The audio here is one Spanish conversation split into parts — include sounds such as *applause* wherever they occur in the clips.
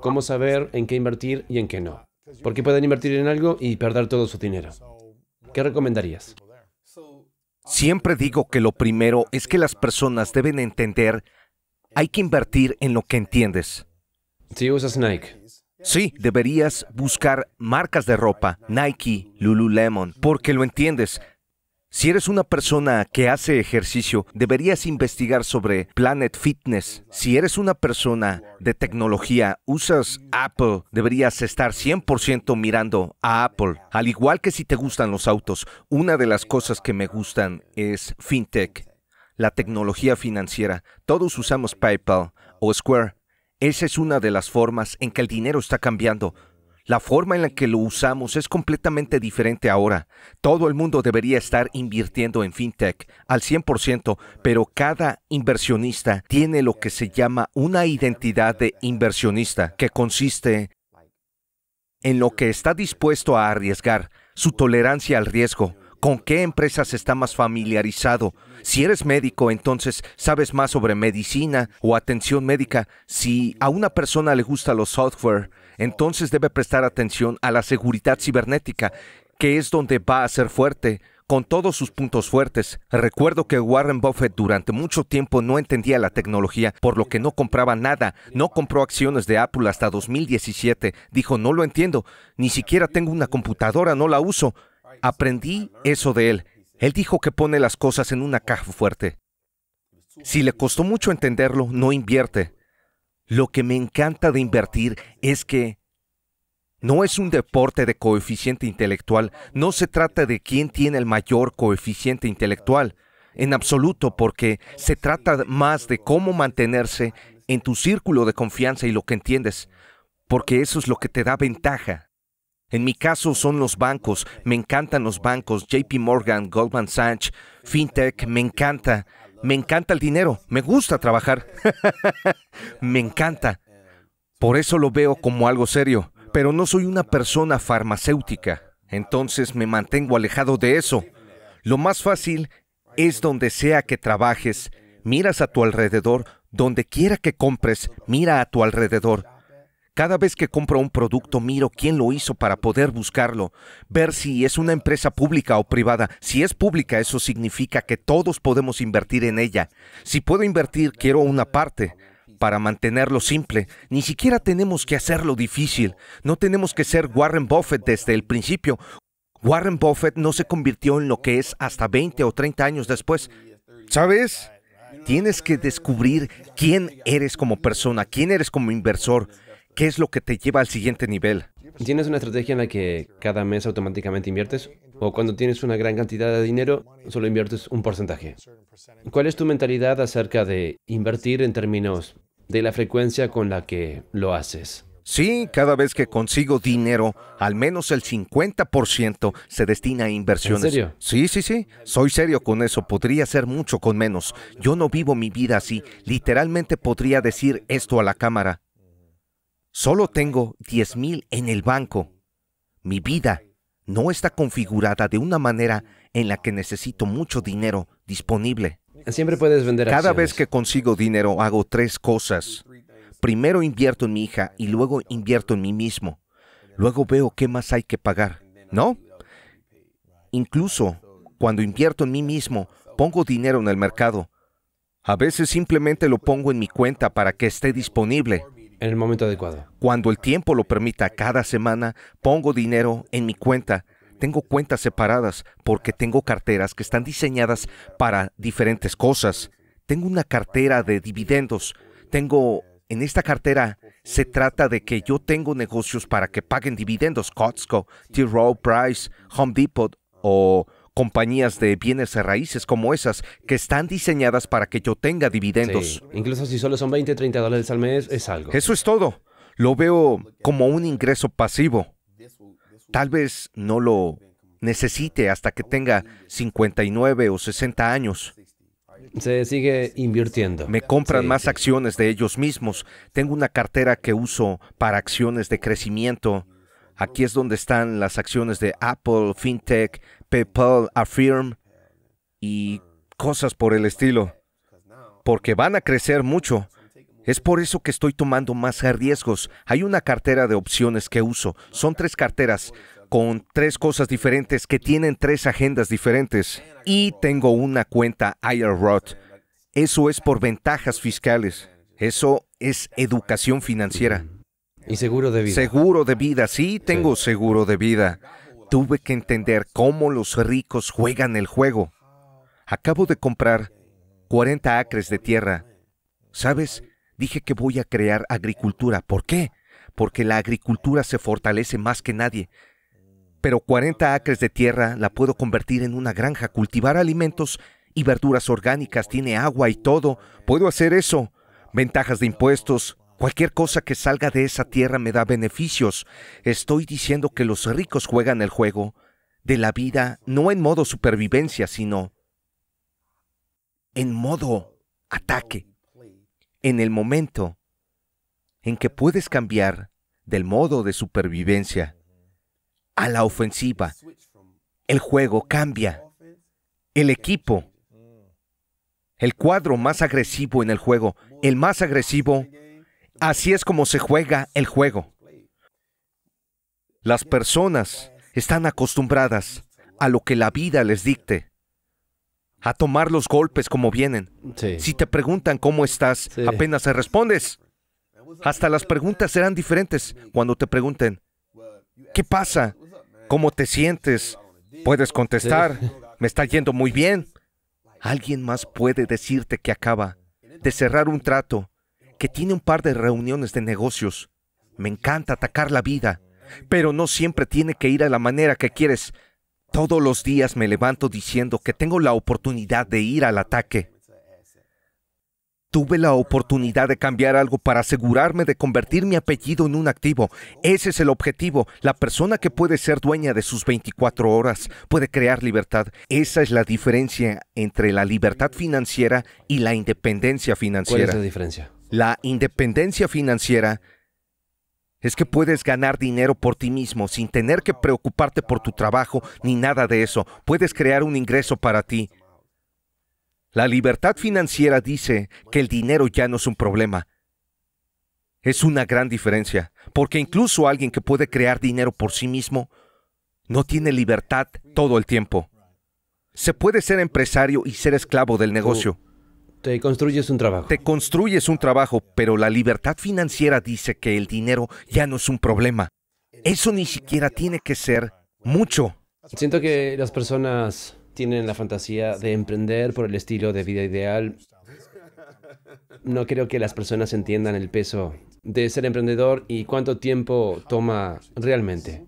cómo saber en qué invertir y en qué no. Porque pueden invertir en algo y perder todo su dinero. ¿Qué recomendarías? Siempre digo que lo primero es que las personas deben entender, hay que invertir en lo que entiendes. Si usas Nike. Sí, deberías buscar marcas de ropa, Nike, Lululemon, porque lo entiendes. Si eres una persona que hace ejercicio, deberías investigar sobre Planet Fitness. Si eres una persona de tecnología, usas Apple, deberías estar 100% mirando a Apple. Al igual que si te gustan los autos, una de las cosas que me gustan es FinTech, la tecnología financiera. Todos usamos PayPal o Square. Esa es una de las formas en que el dinero está cambiando. La forma en la que lo usamos es completamente diferente ahora. Todo el mundo debería estar invirtiendo en fintech al 100%, pero cada inversionista tiene lo que se llama una identidad de inversionista, que consiste en lo que está dispuesto a arriesgar, su tolerancia al riesgo, con qué empresas está más familiarizado. Si eres médico, entonces sabes más sobre medicina o atención médica. Si a una persona le gusta los software, entonces debe prestar atención a la seguridad cibernética, que es donde va a ser fuerte, con todos sus puntos fuertes. Recuerdo que Warren Buffett durante mucho tiempo no entendía la tecnología, por lo que no compraba nada, no compró acciones de Apple hasta 2017. Dijo, no lo entiendo, ni siquiera tengo una computadora, no la uso. Aprendí eso de él. Él dijo que pone las cosas en una caja fuerte. Si le costó mucho entenderlo, no invierte. Lo que me encanta de invertir es que no es un deporte de coeficiente intelectual, no se trata de quién tiene el mayor coeficiente intelectual, en absoluto, porque se trata más de cómo mantenerse en tu círculo de confianza y lo que entiendes, porque eso es lo que te da ventaja. En mi caso son los bancos, me encantan los bancos, JP Morgan, Goldman Sachs, FinTech, me encanta. Me encanta el dinero, me gusta trabajar. *laughs* me encanta. Por eso lo veo como algo serio, pero no soy una persona farmacéutica, entonces me mantengo alejado de eso. Lo más fácil es donde sea que trabajes, miras a tu alrededor, donde quiera que compres, mira a tu alrededor. Cada vez que compro un producto miro quién lo hizo para poder buscarlo, ver si es una empresa pública o privada. Si es pública, eso significa que todos podemos invertir en ella. Si puedo invertir, quiero una parte para mantenerlo simple. Ni siquiera tenemos que hacerlo difícil. No tenemos que ser Warren Buffett desde el principio. Warren Buffett no se convirtió en lo que es hasta 20 o 30 años después. ¿Sabes? Tienes que descubrir quién eres como persona, quién eres como inversor, ¿Qué es lo que te lleva al siguiente nivel? ¿Tienes una estrategia en la que cada mes automáticamente inviertes? ¿O cuando tienes una gran cantidad de dinero, solo inviertes un porcentaje? ¿Cuál es tu mentalidad acerca de invertir en términos de la frecuencia con la que lo haces? Sí, cada vez que consigo dinero, al menos el 50% se destina a inversiones. ¿En serio? Sí, sí, sí. Soy serio con eso. Podría ser mucho con menos. Yo no vivo mi vida así. Literalmente podría decir esto a la cámara. Solo tengo 10 mil en el banco. Mi vida no está configurada de una manera en la que necesito mucho dinero disponible. Siempre puedes vender Cada vez que consigo dinero hago tres cosas. Primero invierto en mi hija y luego invierto en mí mismo. Luego veo qué más hay que pagar. ¿No? Incluso cuando invierto en mí mismo, pongo dinero en el mercado. A veces simplemente lo pongo en mi cuenta para que esté disponible en el momento adecuado. Cuando el tiempo lo permita, cada semana pongo dinero en mi cuenta. Tengo cuentas separadas porque tengo carteras que están diseñadas para diferentes cosas. Tengo una cartera de dividendos. Tengo en esta cartera se trata de que yo tengo negocios para que paguen dividendos. Costco, T. Rowe Price, Home Depot o compañías de bienes raíces como esas que están diseñadas para que yo tenga dividendos. Incluso si solo son 20, 30 dólares al mes, es algo. Eso es todo. Lo veo como un ingreso pasivo. Tal vez no lo necesite hasta que tenga 59 o 60 años. Se sigue invirtiendo. Me compran más acciones de ellos mismos. Tengo una cartera que uso para acciones de crecimiento. Aquí es donde están las acciones de Apple, FinTech, PayPal Affirm y cosas por el estilo, porque van a crecer mucho. Es por eso que estoy tomando más riesgos. Hay una cartera de opciones que uso. Son tres carteras con tres cosas diferentes que tienen tres agendas diferentes. Y tengo una cuenta IRA. Eso es por ventajas fiscales. Eso es educación financiera. Y seguro de vida. Seguro de vida, sí, tengo seguro de vida. Tuve que entender cómo los ricos juegan el juego. Acabo de comprar 40 acres de tierra. ¿Sabes? Dije que voy a crear agricultura. ¿Por qué? Porque la agricultura se fortalece más que nadie. Pero 40 acres de tierra la puedo convertir en una granja, cultivar alimentos y verduras orgánicas, tiene agua y todo. Puedo hacer eso. Ventajas de impuestos, Cualquier cosa que salga de esa tierra me da beneficios. Estoy diciendo que los ricos juegan el juego de la vida no en modo supervivencia, sino en modo ataque. En el momento en que puedes cambiar del modo de supervivencia a la ofensiva, el juego cambia. El equipo, el cuadro más agresivo en el juego, el más agresivo Así es como se juega el juego. Las personas están acostumbradas a lo que la vida les dicte, a tomar los golpes como vienen. Si te preguntan cómo estás, apenas se respondes. Hasta las preguntas serán diferentes cuando te pregunten, ¿qué pasa? ¿Cómo te sientes? Puedes contestar, me está yendo muy bien. Alguien más puede decirte que acaba de cerrar un trato que tiene un par de reuniones de negocios. Me encanta atacar la vida, pero no siempre tiene que ir a la manera que quieres. Todos los días me levanto diciendo que tengo la oportunidad de ir al ataque. Tuve la oportunidad de cambiar algo para asegurarme de convertir mi apellido en un activo. Ese es el objetivo. La persona que puede ser dueña de sus 24 horas puede crear libertad. Esa es la diferencia entre la libertad financiera y la independencia financiera. ¿Cuál es la diferencia? La independencia financiera es que puedes ganar dinero por ti mismo sin tener que preocuparte por tu trabajo ni nada de eso. Puedes crear un ingreso para ti. La libertad financiera dice que el dinero ya no es un problema. Es una gran diferencia, porque incluso alguien que puede crear dinero por sí mismo no tiene libertad todo el tiempo. Se puede ser empresario y ser esclavo del negocio. Te construyes un trabajo. Te construyes un trabajo, pero la libertad financiera dice que el dinero ya no es un problema. Eso ni siquiera tiene que ser mucho. Siento que las personas tienen la fantasía de emprender por el estilo de vida ideal. No creo que las personas entiendan el peso de ser emprendedor y cuánto tiempo toma realmente.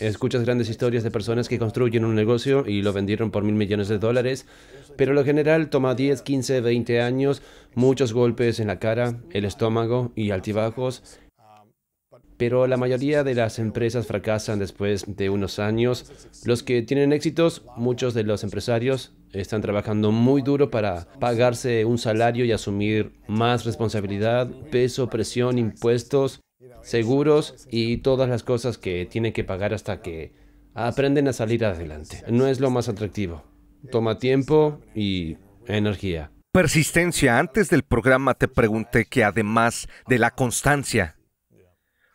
Escuchas grandes historias de personas que construyen un negocio y lo vendieron por mil millones de dólares, pero lo general toma 10, 15, 20 años, muchos golpes en la cara, el estómago y altibajos. Pero la mayoría de las empresas fracasan después de unos años. Los que tienen éxitos, muchos de los empresarios, están trabajando muy duro para pagarse un salario y asumir más responsabilidad, peso, presión, impuestos seguros y todas las cosas que tiene que pagar hasta que aprenden a salir adelante. No es lo más atractivo. Toma tiempo y energía. Persistencia. Antes del programa te pregunté que además de la constancia,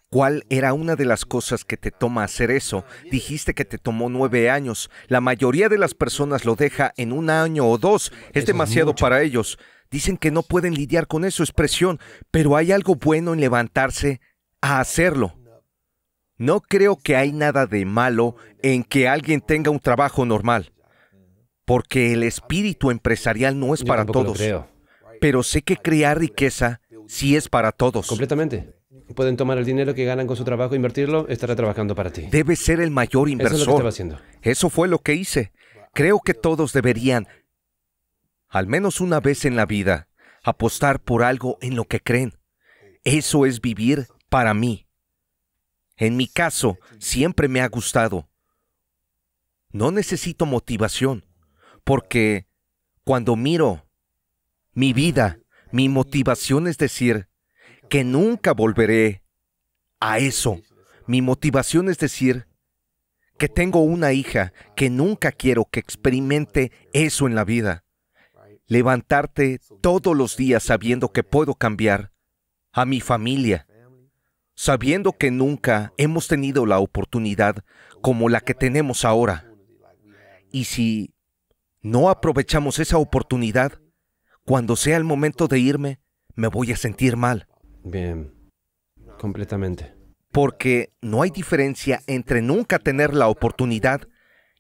¿cuál era una de las cosas que te toma hacer eso? Dijiste que te tomó nueve años. La mayoría de las personas lo deja en un año o dos. Es demasiado para ellos. Dicen que no pueden lidiar con eso, es presión, pero hay algo bueno en levantarse a hacerlo. No creo que hay nada de malo en que alguien tenga un trabajo normal, porque el espíritu empresarial no es para todos. Pero sé que crear riqueza sí es para todos. Completamente. Pueden tomar el dinero que ganan con su trabajo, invertirlo, estará trabajando para ti. Debe ser el mayor inversor. Eso fue lo que hice. Creo que todos deberían, al menos una vez en la vida, apostar por algo en lo que creen. Eso es vivir para mí. En mi caso, siempre me ha gustado. No necesito motivación, porque cuando miro mi vida, mi motivación es decir que nunca volveré a eso. Mi motivación es decir que tengo una hija que nunca quiero que experimente eso en la vida. Levantarte todos los días sabiendo que puedo cambiar a mi familia, sabiendo que nunca hemos tenido la oportunidad como la que tenemos ahora. Y si no aprovechamos esa oportunidad, cuando sea el momento de irme, me voy a sentir mal. Bien, completamente. Porque no hay diferencia entre nunca tener la oportunidad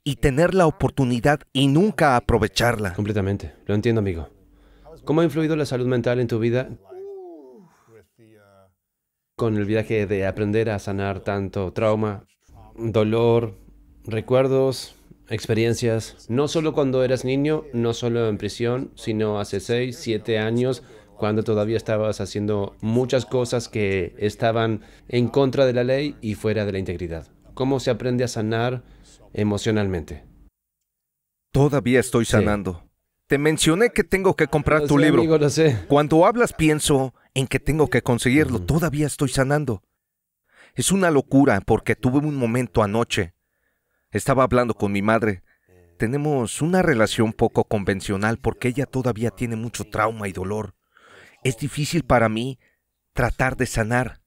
y tener la oportunidad y nunca aprovecharla. Completamente, lo entiendo amigo. ¿Cómo ha influido la salud mental en tu vida? con el viaje de aprender a sanar tanto trauma, dolor, recuerdos, experiencias, no solo cuando eras niño, no solo en prisión, sino hace seis, siete años, cuando todavía estabas haciendo muchas cosas que estaban en contra de la ley y fuera de la integridad. ¿Cómo se aprende a sanar emocionalmente? Todavía estoy sanando. Te mencioné que tengo que comprar tu libro. lo sé. Cuando hablas pienso en que tengo que conseguirlo. Mm. Todavía estoy sanando. Es una locura porque tuve un momento anoche. Estaba hablando con mi madre. Tenemos una relación poco convencional porque ella todavía tiene mucho trauma y dolor. Es difícil para mí tratar de sanar,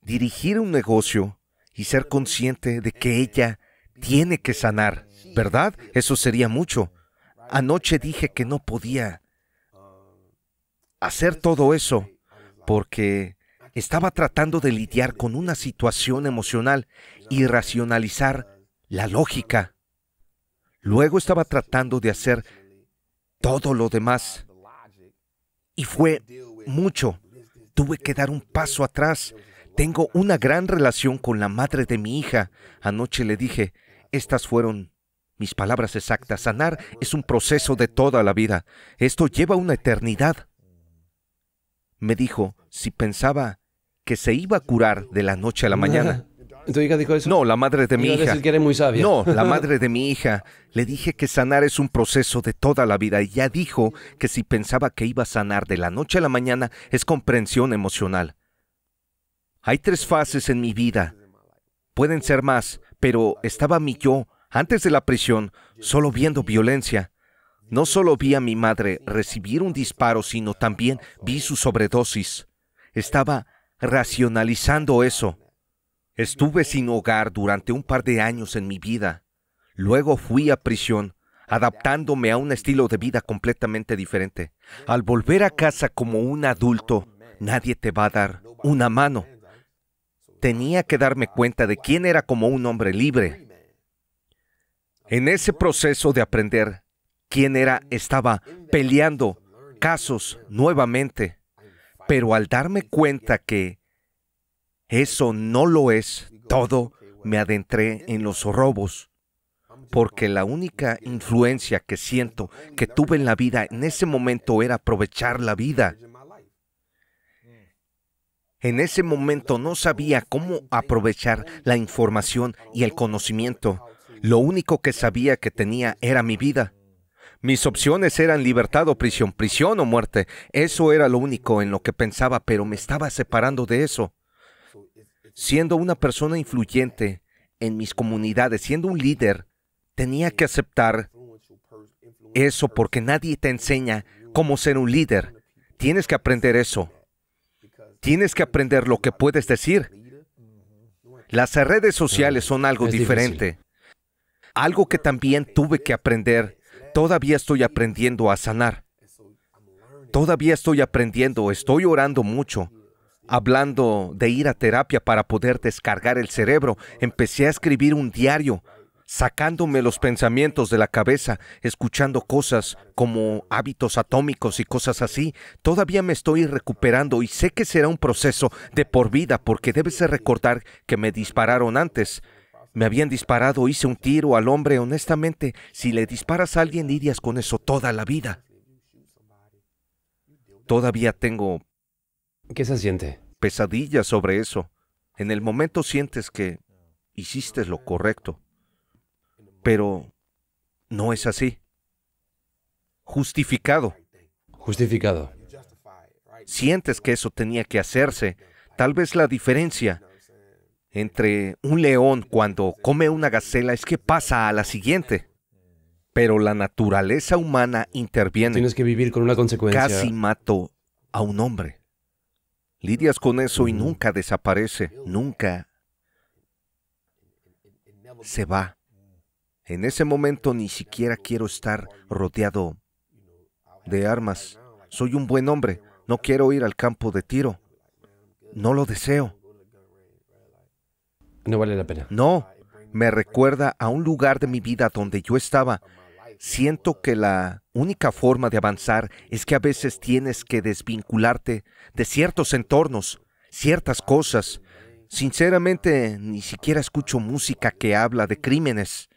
dirigir un negocio y ser consciente de que ella tiene que sanar, ¿verdad? Eso sería mucho. Anoche dije que no podía hacer todo eso porque estaba tratando de lidiar con una situación emocional y racionalizar la lógica. Luego estaba tratando de hacer todo lo demás. Y fue mucho. Tuve que dar un paso atrás. Tengo una gran relación con la madre de mi hija. Anoche le dije, estas fueron mis palabras exactas. Sanar es un proceso de toda la vida. Esto lleva una eternidad me dijo si pensaba que se iba a curar de la noche a la mañana. *laughs* ¿Tu hija dijo eso? No, la madre de mi hija. No, la *laughs* madre de mi hija. Le dije que sanar es un proceso de toda la vida y ya dijo que si pensaba que iba a sanar de la noche a la mañana es comprensión emocional. Hay tres fases en mi vida. Pueden ser más, pero estaba mi yo, antes de la prisión, solo viendo violencia. No solo vi a mi madre recibir un disparo, sino también vi su sobredosis. Estaba racionalizando eso. Estuve sin hogar durante un par de años en mi vida. Luego fui a prisión, adaptándome a un estilo de vida completamente diferente. Al volver a casa como un adulto, nadie te va a dar una mano. Tenía que darme cuenta de quién era como un hombre libre. En ese proceso de aprender, ¿Quién era, estaba peleando casos nuevamente. Pero al darme cuenta que eso no lo es todo, me adentré en los robos, porque la única influencia que siento que tuve en la vida en ese momento era aprovechar la vida. En ese momento no sabía cómo aprovechar la información y el conocimiento. Lo único que sabía que tenía era mi vida. Mis opciones eran libertad o prisión, prisión o muerte. Eso era lo único en lo que pensaba, pero me estaba separando de eso. Siendo una persona influyente en mis comunidades, siendo un líder, tenía que aceptar eso porque nadie te enseña cómo ser un líder. Tienes que aprender eso. Tienes que aprender lo que puedes decir. Las redes sociales ah, son algo diferente. Algo que también tuve que aprender Todavía estoy aprendiendo a sanar. Todavía estoy aprendiendo, estoy orando mucho. Hablando de ir a terapia para poder descargar el cerebro, empecé a escribir un diario, sacándome los pensamientos de la cabeza, escuchando cosas como hábitos atómicos y cosas así. Todavía me estoy recuperando y sé que será un proceso de por vida porque debes recordar que me dispararon antes me habían disparado, hice un tiro al hombre. Honestamente, si le disparas a alguien, irías con eso toda la vida. Todavía tengo... ¿Qué se siente? Pesadillas sobre eso. En el momento sientes que hiciste lo correcto. Pero no es así. Justificado. Justificado. Sientes que eso tenía que hacerse. Tal vez la diferencia entre un león cuando come una gacela es que pasa a la siguiente. Pero la naturaleza humana interviene. Tienes que vivir con una consecuencia. Casi mato a un hombre. Lidias con eso y mm. nunca desaparece, nunca se va. En ese momento ni siquiera quiero estar rodeado de armas. Soy un buen hombre, no quiero ir al campo de tiro. No lo deseo. No vale la pena. No, me recuerda a un lugar de mi vida donde yo estaba. Siento que la única forma de avanzar es que a veces tienes que desvincularte de ciertos entornos, ciertas cosas. Sinceramente, ni siquiera escucho música que habla de crímenes,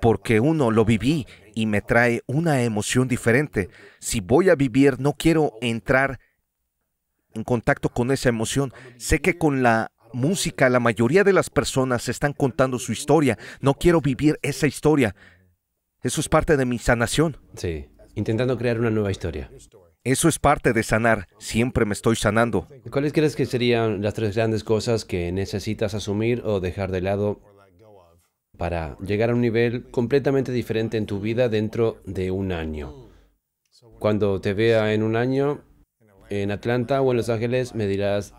porque uno lo viví y me trae una emoción diferente. Si voy a vivir, no quiero entrar en contacto con esa emoción. Sé que con la música, la mayoría de las personas están contando su historia. No quiero vivir esa historia. Eso es parte de mi sanación. Sí, intentando crear una nueva historia. Eso es parte de sanar. Siempre me estoy sanando. ¿Cuáles crees que serían las tres grandes cosas que necesitas asumir o dejar de lado para llegar a un nivel completamente diferente en tu vida dentro de un año? Cuando te vea en un año, en Atlanta o en Los Ángeles, me dirás,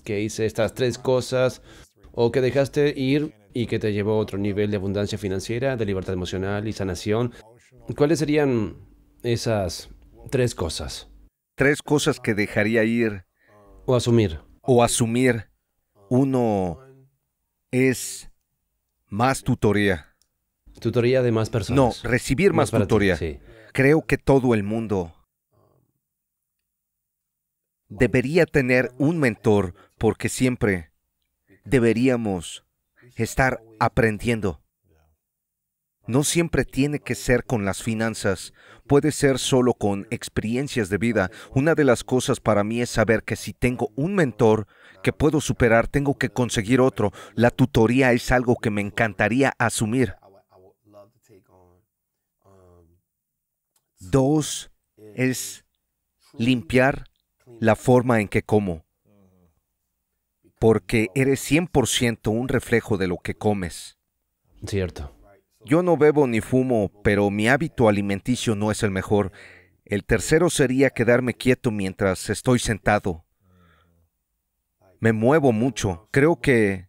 que hice estas tres cosas o que dejaste ir y que te llevó a otro nivel de abundancia financiera, de libertad emocional y sanación. ¿Cuáles serían esas tres cosas? Tres cosas que dejaría ir. O asumir. O asumir. Uno es más tutoría. Tutoría de más personas. No, recibir más, tutoría. Creo que todo el mundo debería tener un mentor porque siempre deberíamos estar aprendiendo. No siempre tiene que ser con las finanzas, puede ser solo con experiencias de vida. Una de las cosas para mí es saber que si tengo un mentor que puedo superar, tengo que conseguir otro. La tutoría es algo que me encantaría asumir. Dos es limpiar la forma en que como, porque eres 100% un reflejo de lo que comes. Cierto. Yo no bebo ni fumo, pero mi hábito alimenticio no es el mejor. El tercero sería quedarme quieto mientras estoy sentado. Me muevo mucho. Creo que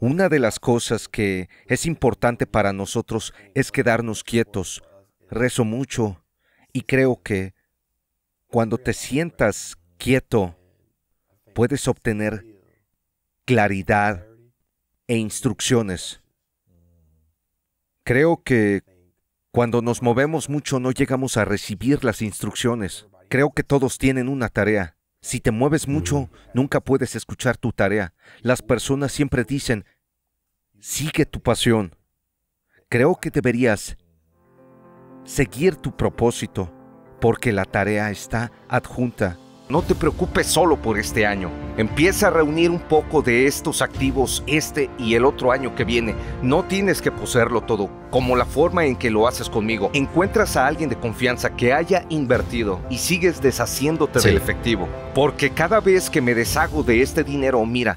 una de las cosas que es importante para nosotros es quedarnos quietos. Rezo mucho y creo que cuando te sientas quieto, puedes obtener claridad e instrucciones. Creo que cuando nos movemos mucho no llegamos a recibir las instrucciones. Creo que todos tienen una tarea. Si te mueves mucho, nunca puedes escuchar tu tarea. Las personas siempre dicen, sigue tu pasión. Creo que deberías seguir tu propósito porque la tarea está adjunta. No te preocupes solo por este año. Empieza a reunir un poco de estos activos este y el otro año que viene. No tienes que poseerlo todo, como la forma en que lo haces conmigo. Encuentras a alguien de confianza que haya invertido y sigues deshaciéndote del efectivo. Porque cada vez que me deshago de este dinero, mira,